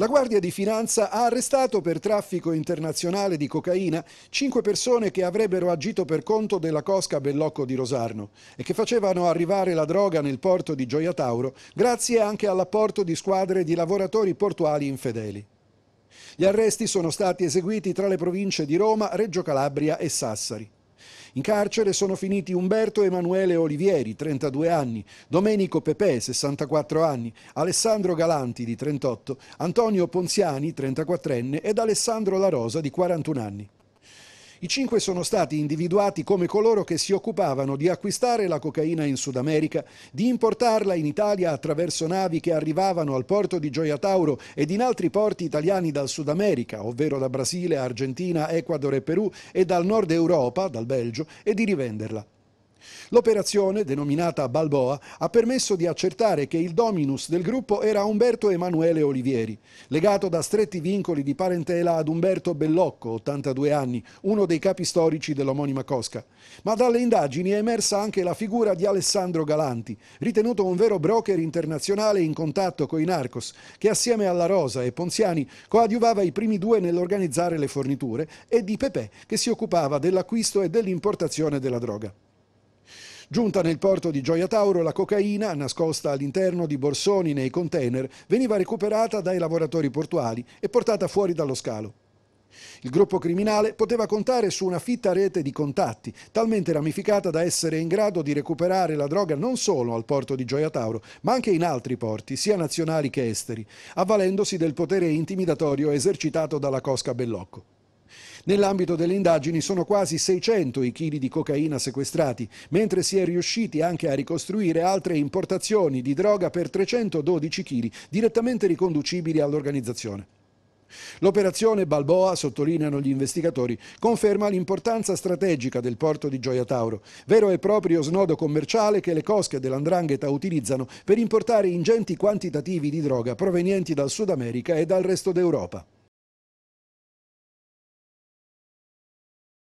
La Guardia di Finanza ha arrestato per traffico internazionale di cocaina cinque persone che avrebbero agito per conto della Cosca Bellocco di Rosarno e che facevano arrivare la droga nel porto di Gioia Tauro grazie anche all'apporto di squadre di lavoratori portuali infedeli. Gli arresti sono stati eseguiti tra le province di Roma, Reggio Calabria e Sassari. In carcere sono finiti Umberto Emanuele Olivieri, 32 anni, Domenico Pepe, 64 anni, Alessandro Galanti, di 38, Antonio Ponziani, 34enne, ed Alessandro La Rosa, di 41 anni. I cinque sono stati individuati come coloro che si occupavano di acquistare la cocaina in Sud America, di importarla in Italia attraverso navi che arrivavano al porto di Gioia Tauro ed in altri porti italiani dal Sud America, ovvero da Brasile, Argentina, Ecuador e Perù, e dal nord Europa, dal Belgio, e di rivenderla. L'operazione, denominata Balboa, ha permesso di accertare che il dominus del gruppo era Umberto Emanuele Olivieri, legato da stretti vincoli di parentela ad Umberto Bellocco, 82 anni, uno dei capi storici dell'omonima Cosca. Ma dalle indagini è emersa anche la figura di Alessandro Galanti, ritenuto un vero broker internazionale in contatto con i narcos, che assieme alla Rosa e Ponziani coadiuvava i primi due nell'organizzare le forniture, e di Pepè, che si occupava dell'acquisto e dell'importazione della droga. Giunta nel porto di Gioia Tauro, la cocaina, nascosta all'interno di borsoni nei container, veniva recuperata dai lavoratori portuali e portata fuori dallo scalo. Il gruppo criminale poteva contare su una fitta rete di contatti, talmente ramificata da essere in grado di recuperare la droga non solo al porto di Gioia Tauro, ma anche in altri porti, sia nazionali che esteri, avvalendosi del potere intimidatorio esercitato dalla Cosca Bellocco. Nell'ambito delle indagini sono quasi 600 i chili di cocaina sequestrati, mentre si è riusciti anche a ricostruire altre importazioni di droga per 312 chili, direttamente riconducibili all'organizzazione. L'operazione Balboa, sottolineano gli investigatori, conferma l'importanza strategica del porto di Gioia Tauro, vero e proprio snodo commerciale che le cosche dell'Andrangheta utilizzano per importare ingenti quantitativi di droga provenienti dal Sud America e dal resto d'Europa.